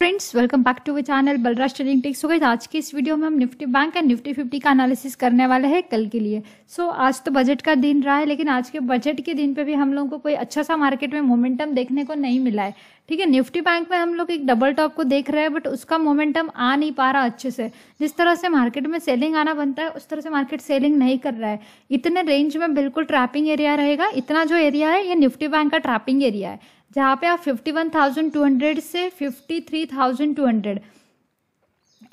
friends welcome back to channel Balraj trading techs हो गए आज के इस वीडियो में हम Nifty bank and Nifty fifty का एनालिसिस करने वाले हैं कल के लिए सो so, आज तो बजट का दिन रहा है लेकिन आज के बजट के दिन पे भी हम लोगों को कोई अच्छा सा मार्केट में मोमेंटम देखने को नहीं मिला है ठीक है निफ्टी बैंक में हम लोग एक डबल टॉप को देख रहे हैं बट उसका मोमेंटम आ नहीं पा रहा अच्छे से जिस तरह से मार्केट में सेलिंग आना बनता है उस तरह से मार्केट सेलिंग नहीं कर रहा है इतने रेंज में बिल्कुल ट्रैपिंग एरिया रहेगा इतना जो एरिया है ये निफ्टी बैंक का ट्रैपिंग एरिया है जहाँ पे आप 51,200 से 53,200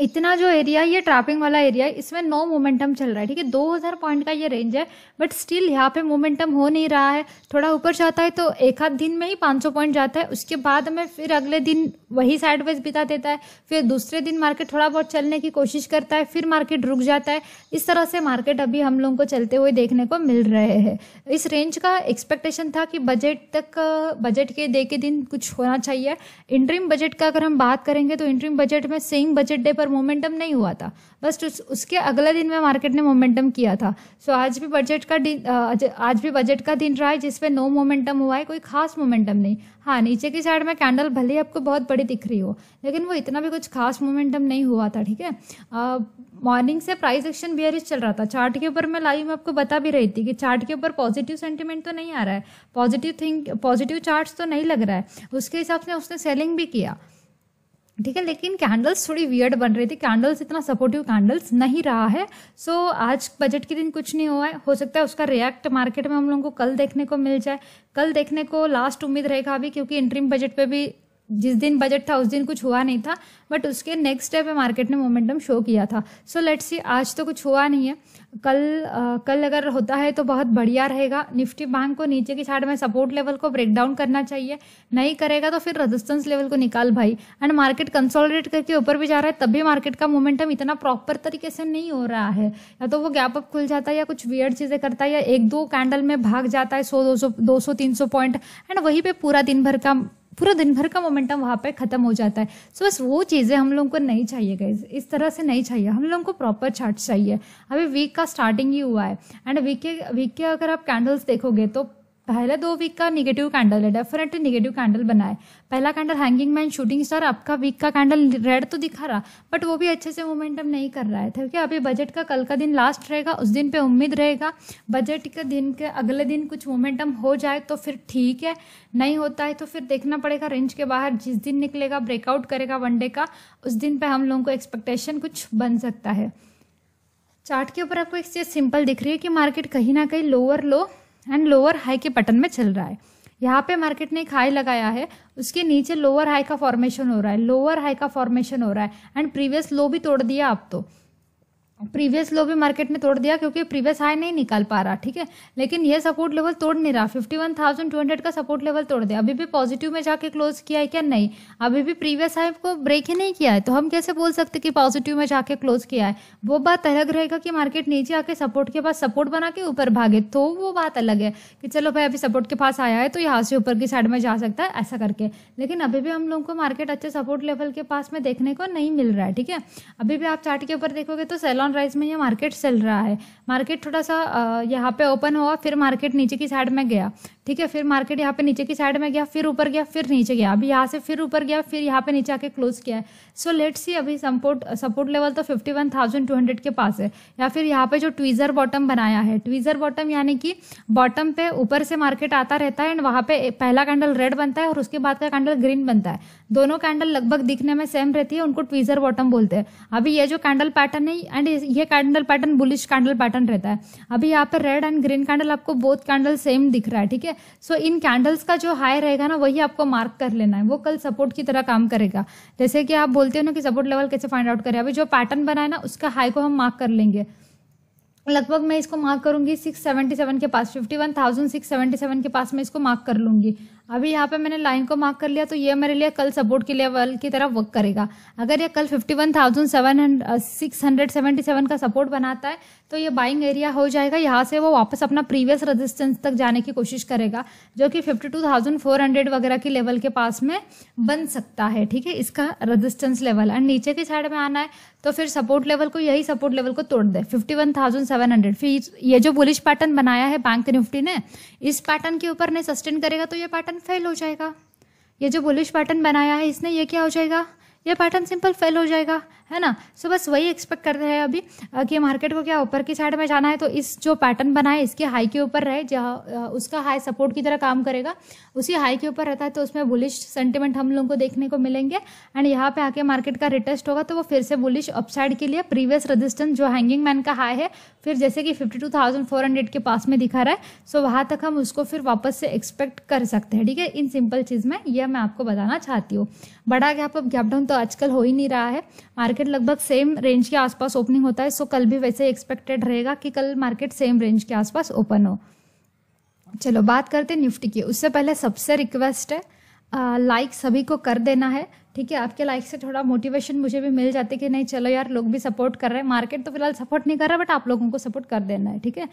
इतना जो एरिया ये ट्रैपिंग वाला एरिया है इसमें नो मोमेंटम चल रहा है ठीक है 2000 पॉइंट का ये रेंज है बट स्टिल यहाँ पे मोमेंटम हो नहीं रहा है थोड़ा ऊपर जाता है तो एक आध दिन में ही 500 पॉइंट जाता है उसके बाद हमें फिर अगले दिन वही साइडवाइज बिता देता है फिर दूसरे दिन मार्केट थोड़ा बहुत चलने की कोशिश करता है फिर मार्केट रुक जाता है इस तरह से मार्केट अभी हम लोगों को चलते हुए देखने को मिल रहे हैं इस रेंज का एक्सपेक्टेशन था कि बजट तक बजट के दे के दिन कुछ होना चाहिए इंट्रीम बजट का अगर हम बात करेंगे तो इंट्रीम बजट में सेम बजट डे पर पर मोमेंटम नहीं हुआ था बस उस, उसके अगले दिन में मार्केट ने मोमेंटम किया था सो आज भी बजट का दिन आज भी बजट का दिन रहा है जिसपे नो मोमेंटम हुआ है कोई खास मोमेंटम नहीं हाँ नीचे की साइड में कैंडल भले ही आपको बहुत बड़ी दिख रही हो लेकिन वो इतना भी कुछ खास मोमेंटम नहीं हुआ था ठीक है मॉर्निंग से प्राइस एक्शन बियरिज चल रहा था चार्ट के ऊपर मैं लाइव में आपको बता भी रही थी कि चार्ट के ऊपर पॉजिटिव सेंटिमेंट तो नहीं आ रहा है पॉजिटिव थिंक पॉजिटिव चार्ट्स तो नहीं लग रहा है उसके हिसाब से उसने सेलिंग भी किया ठीक है लेकिन कैंडल्स थोड़ी वियर्ड बन रही थी कैंडल्स इतना सपोर्टिव कैंडल्स नहीं रहा है सो so, आज बजट के दिन कुछ नहीं हुआ है हो सकता है उसका रिएक्ट मार्केट में हम लोगों को कल देखने को मिल जाए कल देखने को लास्ट उम्मीद रहेगा अभी क्योंकि इंट्रीम बजट पे भी जिस दिन बजट था उस दिन कुछ हुआ नहीं था बट उसके नेक्स्ट डे पे मार्केट ने मोमेंटम शो किया था सो लेट सी आज तो कुछ हुआ नहीं है कल आ, कल अगर होता है तो बहुत बढ़िया रहेगा निफ्टी बैंक को नीचे की साइड में सपोर्ट लेवल को ब्रेक डाउन करना चाहिए नहीं करेगा तो फिर रेजिस्टेंस लेवल को निकाल भाई एंड मार्केट कंसोलिडेट करके ऊपर भी जा रहा है तब भी मार्केट का मोमेंटम इतना प्रॉपर तरीके से नहीं हो रहा है या तो वो गैप अप खुल जाता है या कुछ वियर चीज़ें करता है या एक दो कैंडल में भाग जाता है सौ दो सौ दो सौ तीन सौ पॉइंट एंड वहीं पर पूरा दिन भर का पूरा दिन भर का मोमेंटम वहाँ पे ख़त्म हो जाता है सो so, बस वो चीज़ें हम लोगों को नहीं चाहिए गई इस तरह से नहीं चाहिए हम लोगों को प्रॉपर चार्ट चाहिए अभी वीक का स्टार्टिंग ही हुआ है एंड वीक के वीक के अगर आप कैंडल्स देखोगे तो पहले दो वीक का निगेटिव कैंडल है डेफिनेटली निगेटिव कैंडल बना है पहला candle hanging man shooting star आपका वीक का कैंडल रेड तो दिखा रहा बट वो भी अच्छे से मोमेंटम नहीं कर रहा है ठीक है अभी बजट का कल का दिन लास्ट रहेगा उस दिन पे उम्मीद रहेगा बजट के दिन के अगले दिन कुछ मोमेंटम हो जाए तो फिर ठीक है नहीं होता है तो फिर देखना पड़ेगा रेंज के बाहर जिस दिन निकलेगा ब्रेकआउट करेगा वनडे का उस दिन पर हम लोगों को एक्सपेक्टेशन कुछ बन सकता है चार्ट के ऊपर आपको एक चीज़ सिंपल दिख रही है कि मार्केट कहीं ना कहीं lower low and lower high के पटन में चल रहा है यहाँ पे मार्केट ने एक हाई लगाया है उसके नीचे लोअर हाई का फॉर्मेशन हो रहा है लोअर हाई का फॉर्मेशन हो रहा है एंड प्रीवियस लो भी तोड़ दिया आप तो प्रीवियस लो भी मार्केट ने तोड़ दिया क्योंकि प्रीवियस हाई नहीं निकाल पा रहा ठीक है लेकिन ये सपोर्ट लेवल तोड़ नहीं रहा fifty one thousand two hundred का सपोर्ट लेवल तोड़ दिया अभी भी पॉजिटिव में जाके क्लोज किया है क्या नहीं अभी भी प्रीवियस हाई को ब्रेक ही नहीं किया है तो हम कैसे बोल सकते कि पॉजिटिव में जाके क्लोज किया है वो बात अलग रहेगा कि मार्केट नीचे आके सपोर्ट के पास सपोर्ट बना के ऊपर भागे तो वो बात अलग है कि चलो भाई अभी सपोर्ट के पास आया है तो यहाँ से ऊपर की साइड में जा सकता है ऐसा करके लेकिन अभी भी हम लोगों को मार्केट अच्छे सपोर्ट लेवल के पास में देखने को नहीं मिल रहा है ठीक है अभी भी आप चार्ट के ऊपर देखोगे तो सैलॉन ऑन राइज में ये मार्केट चल रहा है मार्केट थोड़ा सा यहाँ पे ओपन हुआ फिर मार्केट नीचे की साइड में गया ठीक है फिर मार्केट यहाँ पे नीचे की साइड में गया फिर ऊपर गया फिर नीचे गया अभी यहाँ से फिर ऊपर गया फिर यहाँ पे नीचे आके क्लोज किया है सो लेट सी अभी सपोर्ट सपोर्ट लेवल तो fifty one thousand two hundred के पास है या फिर यहाँ पे जो ट्वीज़र बॉटम बनाया है ट्वीज़र बॉटम यानी कि बॉटम पे ऊपर से मार्केट आता रहता है एंड वहाँ पे पहला कैंडल रेड बनता है और उसके बाद का कैंडल ग्रीन बनता है दोनों कैंडल लगभग दिखने में सेम रहती है उनको ट्वीज़र बॉटम बोलते हैं अभी ये जो कैंडल पैटर्न है एंड ये candle pattern bullish candle pattern रहता है अभी यहाँ पर रेड एंड ग्रीन कैंडल आपको बोथ कैंडल सेम दिख रहा है ठीक है सो इन कैंडल्स का जो हाई रहेगा ना वही आपको मार्क कर लेना है वो कल सपोर्ट की तरह काम करेगा जैसे कि आप बोलते हो ना कि सपोर्ट लेवल कैसे फाइंड आउट करें अभी जो पैटर्न बनाए ना उसका हाई को हम मार्क कर लेंगे लगभग मैं इसको मार्क करूंगी 677 के पास 51,677 के पास मैं इसको मार्क कर लूंगी अभी यहाँ पे मैंने लाइन को मार्क कर लिया तो ये मेरे लिए कल सपोर्ट के लेवल की तरफ वर्क करेगा अगर ये कल fifty one thousand seven six hundred seventy seven का सपोर्ट बनाता है तो ये बाइंग एरिया हो जाएगा यहाँ से वो वापस अपना प्रीवियस रेजिस्टेंस तक जाने की कोशिश करेगा जो कि fifty two thousand four hundred वगैरह के लेवल के पास में बन सकता है ठीक है इसका रेजिस्टेंस लेवल एंड नीचे के साइड में आना है तो फिर सपोर्ट लेवल को यही सपोर्ट लेवल को तोड़ दे fifty one thousand seven hundred फिर ये जो बुलिश पैटर्न बनाया है बैंक निफ्टी ने इस पैटर्न के ऊपर नहीं सस्टेन करेगा तो ये पैटर्न बटन फेल हो जाएगा ये जो बुलिश बटन बनाया है इसने ये क्या हो जाएगा ये पैटर्न सिंपल फेल हो जाएगा है ना सो बस वही एक्सपेक्ट कर रहे हैं अभी कि मार्केट को क्या ऊपर की साइड में जाना है तो इस जो पैटर्न बना है इसके हाई के ऊपर रहे जहाँ उसका हाई सपोर्ट की तरह काम करेगा उसी हाई के ऊपर रहता है तो उसमें बुलिश सेंटिमेंट हम लोगों को देखने को मिलेंगे एंड यहाँ पे आके मार्केट का रिटेस्ट होगा तो वो फिर से बुलिश अपसाइड के लिए प्रीवियस रजिस्टेंस जो हैंगिंग मैन का हाई है फिर जैसे कि fifty two thousand four hundred के पास में दिखा रहा है सो वहाँ तक हम उसको फिर वापस से एक्सपेक्ट कर सकते हैं ठीक है इन सिंपल चीज़ में यह मैं आपको बताना चाहती हूँ बड़ा गैप अब गैप डाउन तो तो आजकल हो ही नहीं रहा है मार्केट लगभग सेम रेंज के आसपास ओपनिंग होता है सो कल भी वैसे एक्सपेक्टेड रहेगा कि कल मार्केट सेम रेंज के आसपास ओपन हो चलो बात करते निफ्टी की उससे पहले सबसे रिक्वेस्ट है लाइक सभी को कर देना है ठीक है आपके लाइक से थोड़ा मोटिवेशन मुझे भी मिल जाती है कि नहीं चलो यार लोग भी सपोर्ट कर रहे हैं मार्केट तो फिलहाल सपोर्ट नहीं कर रहा बट आप लोगों को सपोर्ट कर देना है ठीक है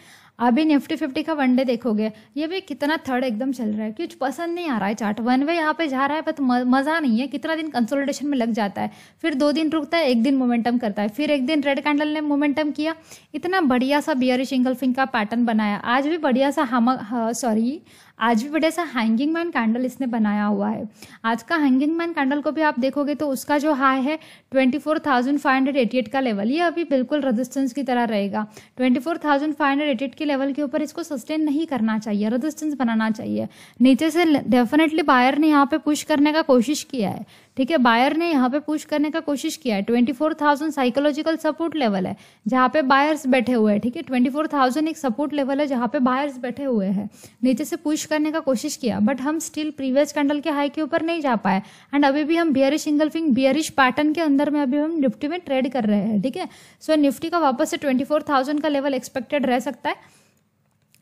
अभी निफ्टी फिफ्टी का वनडे देखोगे ये भी कितना थर्ड एकदम चल रहा है कुछ पसंद नहीं आ रहा है चार्ट वन वे यहाँ पे जा रहा है बट मज़ा नहीं है कितना दिन कंसोलिडेशन में लग जाता है फिर दो दिन रुकता है एक दिन मोमेंटम करता है फिर एक दिन रेड कैंडल ने मोमेंटम किया इतना बढ़िया सा बियरिश इंगल्फिंग का पैटर्न बनाया आज भी बढ़िया सा हम सॉरी आज भी बड़े सा हैंगिंग मैन कैंडल इसने बनाया हुआ है आज का हैंगिंग मैन कैंडल को भी आप देखोगे तो उसका जो हाई है 24,588 का लेवल ये अभी बिल्कुल रेजिस्टेंस की तरह रहेगा 24,588 के लेवल के ऊपर इसको सस्टेन नहीं करना चाहिए रेजिस्टेंस बनाना चाहिए नीचे से डेफिनेटली बायर ने यहाँ पे पुश करने का कोशिश किया है ठीक है बायर ने यहाँ पे पुश करने का कोशिश किया है twenty four thousand psychological support level है जहाँ पे बायर्स बैठे हुए हैं ठीक है ट्वेंटी फोर थाउजेंड एक सपोर्ट लेवल है जहाँ पे बायर्स बैठे हुए हैं नीचे से पुश करने का कोशिश किया बट हम स्टिल प्रीवियस कैंडल के हाई के ऊपर नहीं जा पाए एंड अभी भी हम बियरिश इंगल्फिंग बियरिश पैटर्न के अंदर में अभी हम निफ्टी में ट्रेड कर रहे हैं ठीक है सो निफ्टी का वापस से ट्वेंटी फोर थाउजेंड का लेवल एक्सपेक्टेड रह सकता है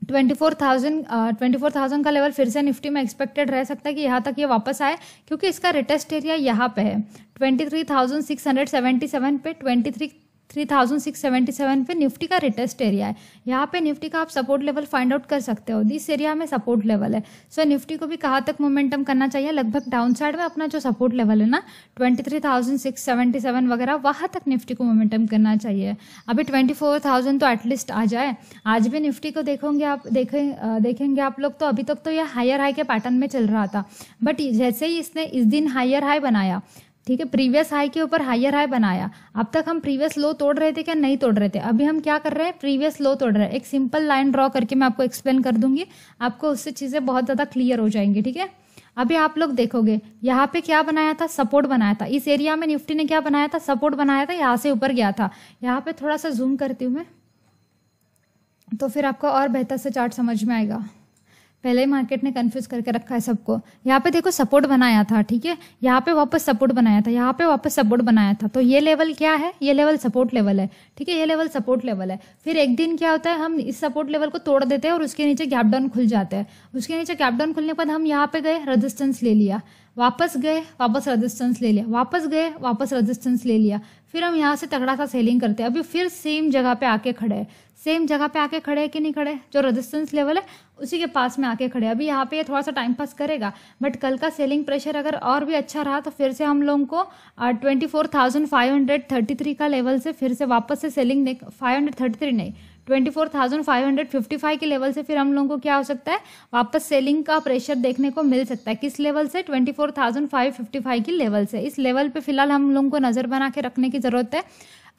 twenty four thousand twenty four thousand का लेवल फिर से निफ्टी में एक्सपेक्टेड रह सकता है कि यहाँ तक ये यह वापस आए क्योंकि इसका रिटेस्ट एरिया यहाँ पे है twenty three thousand six hundred seventy seven पे ट्वेंटी थ्री 3677 पे निफ्टी का रिटेस्ट एरिया है यहाँ पे निफ्टी का आप सपोर्ट लेवल फाइंड आउट कर सकते हो इस एरिया में सपोर्ट लेवल है सो so, निफ्टी को भी कहाँ तक मोमेंटम करना चाहिए लगभग डाउन साइड में अपना जो सपोर्ट लेवल है ना 23,677 वगैरह वहाँ तक निफ्टी को मोमेंटम करना चाहिए अभी 24,000 तो एटलीस्ट आ जाए आज भी निफ्टी को देखोगे आप देखें देखेंगे आप लोग तो अभी तक तो यह हायर हाई के पैटर्न में चल रहा था बट जैसे ही इसने इस दिन हायर हाई बनाया ठीक है प्रीवियस हाई के ऊपर हाइयर हाई बनाया अब तक हम प्रीवियस लो तोड़ रहे थे क्या नहीं तोड़ रहे थे अभी हम क्या कर रहे हैं प्रीवियस लो तोड़ रहे हैं एक सिंपल लाइन ड्रॉ करके मैं आपको एक्सप्लेन कर दूंगी आपको उससे चीज़ें बहुत ज़्यादा क्लियर हो जाएंगी ठीक है अभी आप लोग देखोगे यहाँ पे क्या बनाया था सपोर्ट बनाया था इस एरिया में निफ्टी ने क्या बनाया था सपोर्ट बनाया था यहाँ से ऊपर गया था यहाँ पे थोड़ा सा जूम करती हूँ मैं तो फिर आपको और बेहतर से चार्ट समझ में आएगा पहले ही मार्केट ने कंफ्यूज करके रखा है सबको यहाँ पे देखो सपोर्ट बनाया था ठीक है यहाँ पे वापस सपोर्ट बनाया था यहाँ पे वापस सपोर्ट बनाया था तो ये लेवल क्या है ये लेवल सपोर्ट लेवल है ठीक है ये लेवल सपोर्ट लेवल है फिर एक दिन क्या होता है हम इस सपोर्ट लेवल को तोड़ देते हैं और उसके नीचे गैप डाउन खुल जाते हैं उसके नीचे गैप डाउन खुलने के बाद हम यहाँ पे गए रजिस्टेंस ले लिया वापस गए वापस रजिस्टेंस ले लिया वापस गए वापस रजिस्टेंस ले लिया फिर हम यहाँ से तगड़ा सा सेलिंग करते हैं अभी फिर सेम जगह पे आके खड़े हैं सेम जगह पे आके खड़े हैं कि नहीं खड़े जो रेजिस्टेंस लेवल है उसी के पास में आके खड़े अभी यहाँ पे ये थोड़ा सा टाइम पास करेगा बट कल का सेलिंग प्रेशर अगर और भी अच्छा रहा तो फिर से हम लोगों को twenty four thousand five hundred thirty three का लेवल से फिर से वापस से selling five hundred thirty three नहीं twenty four thousand five hundred fifty five के लेवल से फिर हम लोगों को क्या हो सकता है वापस सेलिंग का प्रेशर देखने को मिल सकता है किस लेवल से twenty four thousand five fifty five की लेवल से इस लेवल पे फिलहाल हम लोगों को नज़र बना के रखने की ज़रूरत है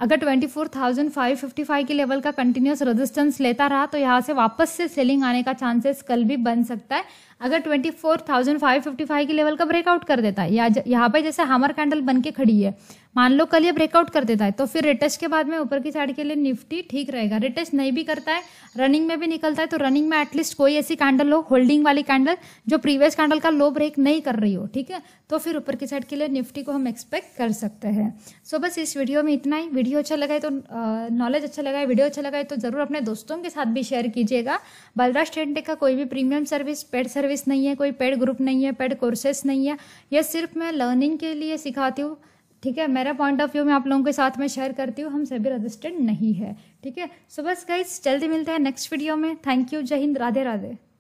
अगर 24,555 के लेवल का कंटिन्यूस रेजिस्टेंस लेता रहा तो यहाँ से वापस से सेलिंग आने का चांसेस कल भी बन सकता है अगर 24,555 के लेवल का ब्रेकआउट कर देता है या यहाँ पे जैसे हमर कैंडल बन के खड़ी है मान लो कल ये ब्रेकआउट कर देता है तो फिर रिटेस्ट के बाद में ऊपर की साइड के लिए निफ्टी ठीक रहेगा रिटेस्ट नहीं भी करता है रनिंग में भी निकलता है तो रनिंग में एटलीस्ट कोई ऐसी कैंडल हो होल्डिंग वाली कैंडल जो प्रीवियस कैंडल का लो ब्रेक नहीं कर रही हो ठीक है तो फिर ऊपर की साइड के लिए निफ्टी को हम एक्सपेक्ट कर सकते हैं सो बस इस वीडियो में इतना ही वीडियो वीडियो अच्छा लगा है तो नॉलेज अच्छा लगा है वीडियो अच्छा लगा है तो ज़रूर अपने दोस्तों के साथ भी शेयर कीजिएगा बलराज टेंटेक का कोई भी प्रीमियम सर्विस पेड सर्विस नहीं है कोई पेड ग्रुप नहीं है पेड कोर्सेस नहीं है यह सिर्फ मैं लर्निंग के लिए सिखाती हूँ ठीक है मेरा पॉइंट ऑफ व्यू मैं आप लोगों के साथ में शेयर करती हूँ हम सभी रजिस्टर्ड नहीं है ठीक है सो बस गाइज जल्दी मिलते हैं नेक्स्ट वीडियो में थैंक यू जय हिंद राधे राधे